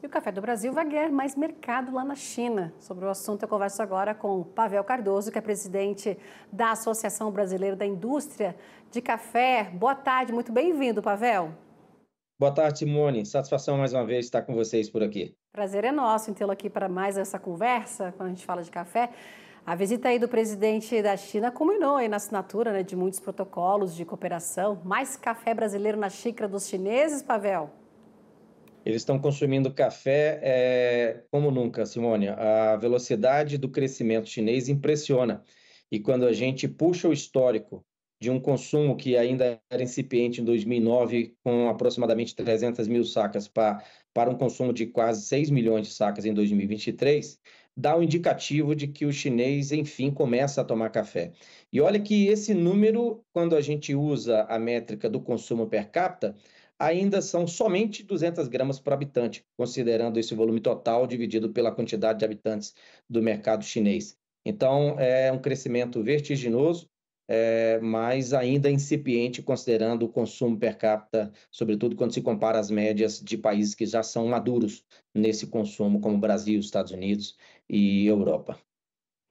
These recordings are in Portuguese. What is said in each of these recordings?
E o Café do Brasil vai ganhar mais mercado lá na China. Sobre o assunto, eu converso agora com Pavel Cardoso, que é presidente da Associação Brasileira da Indústria de Café. Boa tarde, muito bem-vindo, Pavel. Boa tarde, Simone. Satisfação mais uma vez estar com vocês por aqui. Prazer é nosso em tê-lo aqui para mais essa conversa, quando a gente fala de café. A visita aí do presidente da China culminou aí na assinatura né, de muitos protocolos de cooperação. Mais café brasileiro na xícara dos chineses, Pavel? Eles estão consumindo café é, como nunca, Simônia. A velocidade do crescimento chinês impressiona. E quando a gente puxa o histórico de um consumo que ainda era incipiente em 2009, com aproximadamente 300 mil sacas, para, para um consumo de quase 6 milhões de sacas em 2023, dá um indicativo de que o chinês, enfim, começa a tomar café. E olha que esse número, quando a gente usa a métrica do consumo per capita, ainda são somente 200 gramas por habitante, considerando esse volume total dividido pela quantidade de habitantes do mercado chinês. Então, é um crescimento vertiginoso, é, mas ainda incipiente, considerando o consumo per capita, sobretudo quando se compara às médias de países que já são maduros nesse consumo, como Brasil, Estados Unidos e Europa.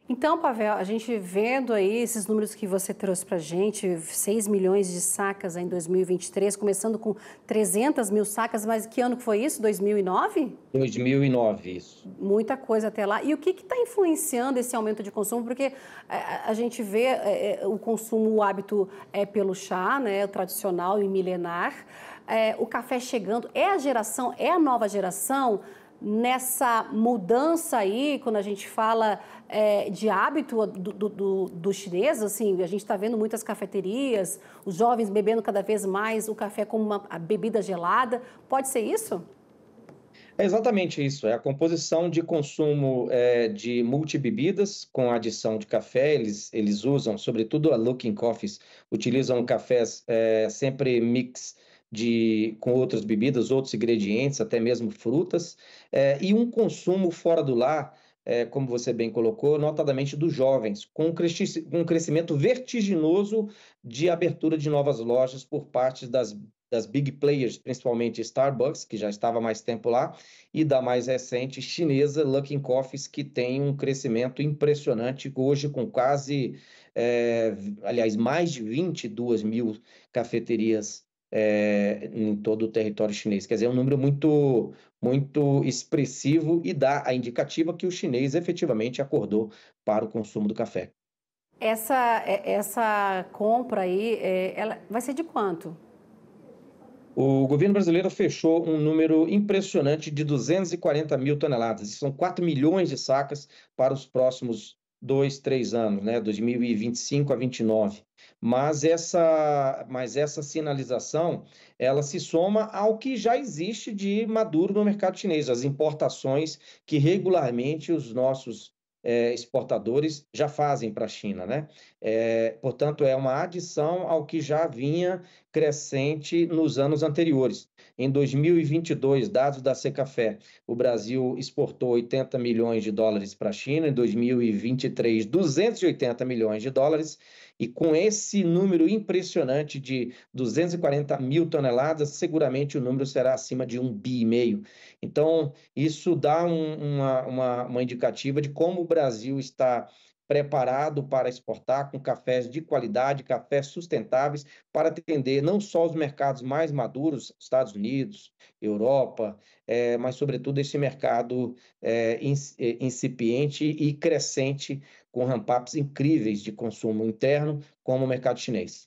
Então, Pavel, a gente vendo aí esses números que você trouxe para a gente, 6 milhões de sacas em 2023, começando com 300 mil sacas, mas que ano foi isso? 2009? 2009, isso. Muita coisa até lá. E o que está influenciando esse aumento de consumo? Porque é, a, a gente vê é, é, o consumo, o hábito é pelo chá, né, o tradicional e milenar, é, o café chegando. É a geração, é a nova geração nessa mudança aí, quando a gente fala é, de hábito do, do, do, chinês, assim, a gente está vendo muitas cafeterias, os jovens bebendo cada vez mais o café como uma bebida gelada. Pode ser isso? É exatamente isso. É a composição de consumo é, de multibebidas com adição de café. Eles, eles usam, sobretudo a Looking Coffees, utilizam cafés é, sempre mix de, com outras bebidas, outros ingredientes, até mesmo frutas, é, e um consumo fora do lar, é, como você bem colocou, notadamente dos jovens, com um crescimento vertiginoso de abertura de novas lojas por parte das, das big players, principalmente Starbucks, que já estava mais tempo lá, e da mais recente chinesa Luckin Coffees, que tem um crescimento impressionante, hoje com quase, é, aliás, mais de 22 mil cafeterias é, em todo o território chinês. Quer dizer, é um número muito, muito expressivo e dá a indicativa que o chinês efetivamente acordou para o consumo do café. Essa, é, essa compra aí, é, ela vai ser de quanto? O governo brasileiro fechou um número impressionante de 240 mil toneladas. São 4 milhões de sacas para os próximos dois, três anos, né? 2025 a 29. Mas essa, mas essa sinalização, ela se soma ao que já existe de maduro no mercado chinês, as importações que regularmente os nossos é, exportadores já fazem para a China, né? É, portanto, é uma adição ao que já vinha crescente nos anos anteriores. Em 2022, dados da Secafé, o Brasil exportou 80 milhões de dólares para a China, em 2023, 280 milhões de dólares e com esse número impressionante de 240 mil toneladas, seguramente o número será acima de um bi e meio. Então, isso dá um, uma, uma, uma indicativa de como o Brasil está preparado para exportar, com cafés de qualidade, cafés sustentáveis, para atender não só os mercados mais maduros, Estados Unidos, Europa, é, mas, sobretudo, esse mercado é, incipiente e crescente, com ramp incríveis de consumo interno, como o mercado chinês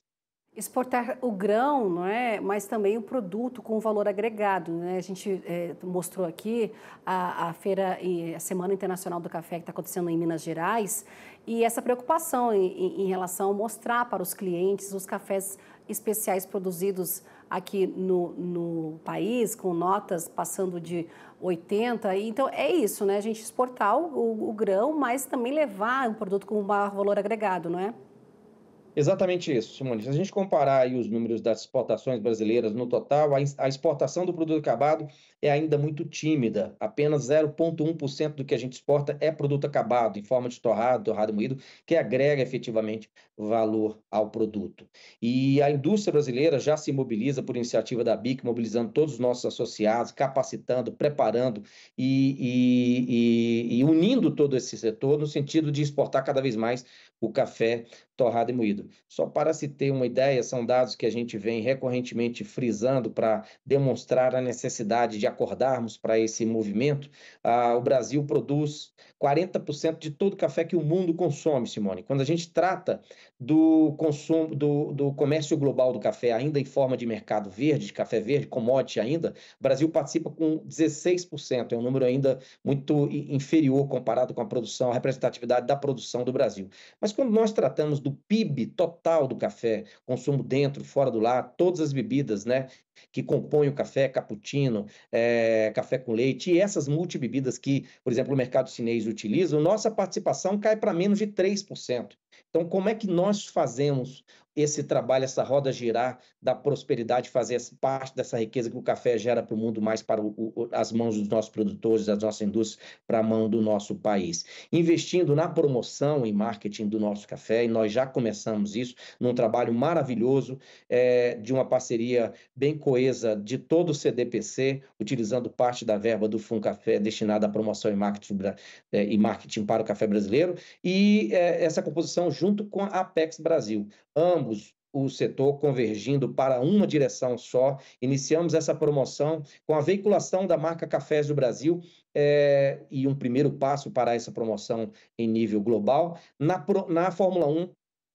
exportar o grão, não é, mas também o produto com valor agregado, né? A gente é, mostrou aqui a, a feira e a semana internacional do café que está acontecendo em Minas Gerais e essa preocupação em, em relação a mostrar para os clientes os cafés especiais produzidos aqui no, no país, com notas passando de 80. Então, é isso, né? A gente exportar o, o grão, mas também levar um produto com maior valor agregado, não é? Exatamente isso, Simone. Se a gente comparar os números das exportações brasileiras no total, a exportação do produto acabado é ainda muito tímida. Apenas 0,1% do que a gente exporta é produto acabado, em forma de torrado, torrado moído, que agrega efetivamente valor ao produto. E a indústria brasileira já se mobiliza por iniciativa da BIC, mobilizando todos os nossos associados, capacitando, preparando e, e, e, e unindo todo esse setor no sentido de exportar cada vez mais o café torrado e moído. Só para se ter uma ideia, são dados que a gente vem recorrentemente frisando para demonstrar a necessidade de acordarmos para esse movimento. Ah, o Brasil produz 40% de todo o café que o mundo consome, Simone. Quando a gente trata do consumo do, do comércio global do café, ainda em forma de mercado verde, de café verde, commodity ainda, o Brasil participa com 16%, é um número ainda muito inferior comparado com a produção, a representatividade da produção do Brasil. Mas quando nós tratamos do do PIB total do café, consumo dentro, fora do lar, todas as bebidas, né? que compõem o café, cappuccino, é, café com leite, e essas multibebidas que, por exemplo, o mercado chinês utiliza, nossa participação cai para menos de 3%. Então, como é que nós fazemos esse trabalho, essa roda girar da prosperidade, fazer parte dessa riqueza que o café gera para o mundo, mais para o, o, as mãos dos nossos produtores, das nossas indústrias, para a mão do nosso país? Investindo na promoção e marketing do nosso café, e nós já começamos isso num trabalho maravilhoso é, de uma parceria bem coesa de todo o CDPC, utilizando parte da verba do Café destinada à promoção e marketing, é, e marketing para o café brasileiro, e é, essa composição junto com a Apex Brasil. Ambos o setor convergindo para uma direção só. Iniciamos essa promoção com a veiculação da marca Cafés do Brasil é, e um primeiro passo para essa promoção em nível global na, na Fórmula 1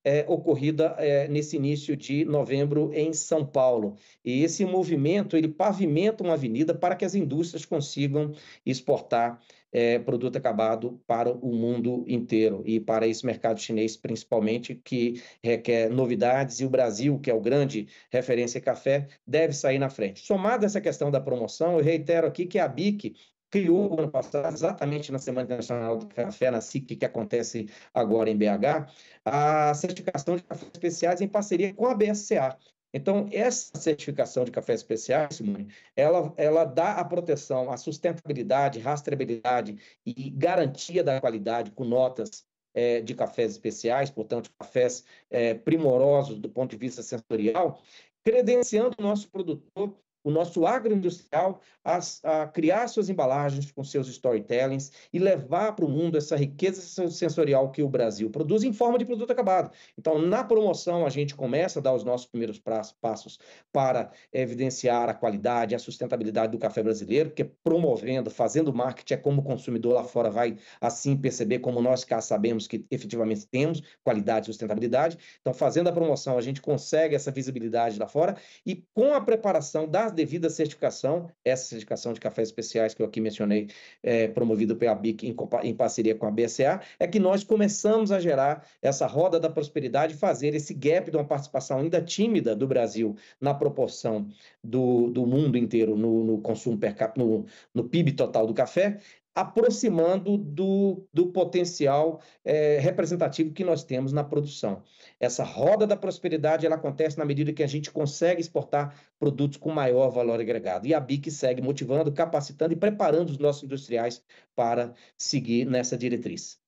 é, ocorrida é, nesse início de novembro em São Paulo. E esse movimento ele pavimenta uma avenida para que as indústrias consigam exportar é, produto acabado para o mundo inteiro e para esse mercado chinês principalmente que requer novidades e o Brasil, que é o grande referência em café, deve sair na frente. Somado essa questão da promoção, eu reitero aqui que a BIC criou ano passado, exatamente na Semana Internacional do Café, na SIC, que acontece agora em BH, a certificação de cafés especiais em parceria com a BSCA. Então, essa certificação de cafés especiais, Simone, ela, ela dá a proteção, a sustentabilidade, rastreabilidade e garantia da qualidade com notas é, de cafés especiais, portanto, cafés é, primorosos do ponto de vista sensorial, credenciando o nosso produtor o nosso agroindustrial a, a criar suas embalagens com seus storytellings e levar para o mundo essa riqueza sensorial que o Brasil produz em forma de produto acabado. Então, na promoção, a gente começa a dar os nossos primeiros passos para evidenciar a qualidade, a sustentabilidade do café brasileiro, porque promovendo, fazendo marketing é como o consumidor lá fora vai assim perceber como nós cá sabemos que efetivamente temos qualidade e sustentabilidade. Então, fazendo a promoção, a gente consegue essa visibilidade lá fora e com a preparação das devida certificação, essa certificação de cafés especiais que eu aqui mencionei, é, promovido pela BIC em, em parceria com a BSA, é que nós começamos a gerar essa roda da prosperidade, fazer esse gap de uma participação ainda tímida do Brasil na proporção do, do mundo inteiro no, no consumo per capita, no, no PIB total do café, aproximando do, do potencial é, representativo que nós temos na produção. Essa roda da prosperidade ela acontece na medida que a gente consegue exportar produtos com maior valor agregado. E a BIC segue motivando, capacitando e preparando os nossos industriais para seguir nessa diretriz.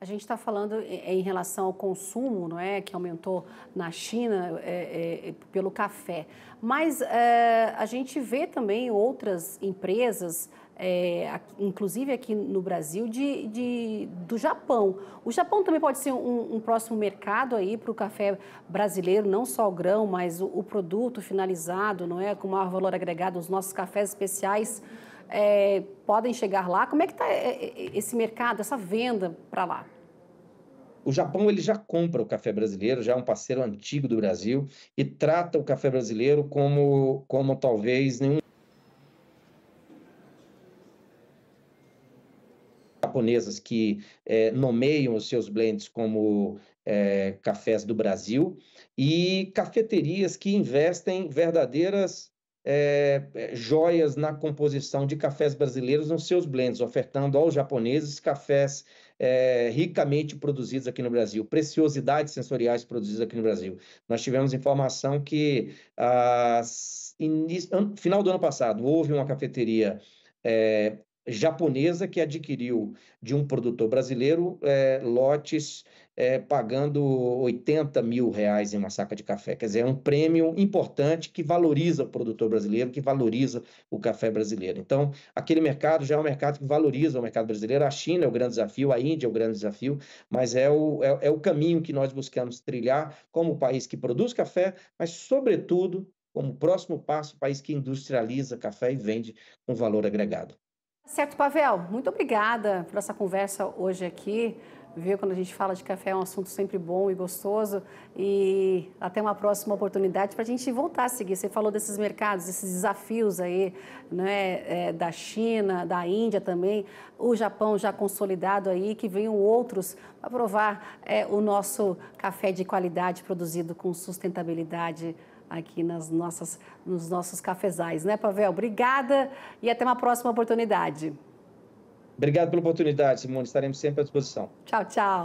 A gente está falando em relação ao consumo, não é, que aumentou na China é, é, pelo café. Mas é, a gente vê também outras empresas é, inclusive aqui no Brasil, de, de, do Japão. O Japão também pode ser um, um próximo mercado aí para o café brasileiro, não só o grão, mas o, o, produto finalizado, não é? Com maior valor agregado, os nossos cafés especiais é, podem chegar lá. Como é que está é, é, esse mercado, essa venda para lá? o Japão ele já compra o café brasileiro, já é um parceiro antigo do Brasil e trata o café brasileiro como, como talvez nenhum japonesas que é, nomeiam os seus blends como é, cafés do Brasil e cafeterias que investem verdadeiras é, joias na composição de cafés brasileiros nos seus blends, ofertando aos japoneses cafés é, ricamente produzidos aqui no Brasil, preciosidades sensoriais produzidas aqui no Brasil. Nós tivemos informação que, ah, final do ano passado, houve uma cafeteria é, japonesa que adquiriu de um produtor brasileiro é, lotes é, pagando 80 mil reais em uma saca de café. Quer dizer, é um prêmio importante que valoriza o produtor brasileiro, que valoriza o café brasileiro. Então, aquele mercado já é um mercado que valoriza o mercado brasileiro. A China é o grande desafio, a Índia é o grande desafio, mas é o, é, é o caminho que nós buscamos trilhar como país que produz café, mas, sobretudo, como próximo passo, país que industrializa café e vende com valor agregado. Certo, Pavel, muito obrigada por essa conversa hoje aqui. Viu? Quando a gente fala de café é um assunto sempre bom e gostoso. E até uma próxima oportunidade para a gente voltar a seguir. Você falou desses mercados, desses desafios aí, né? É, da China, da Índia também, o Japão já consolidado aí, que venham outros para provar é, o nosso café de qualidade produzido com sustentabilidade aqui nas nossas, nos nossos cafezais, né, Pavel? Obrigada e até uma próxima oportunidade. Obrigado pela oportunidade, Simone. Estaremos sempre à disposição. Tchau, tchau.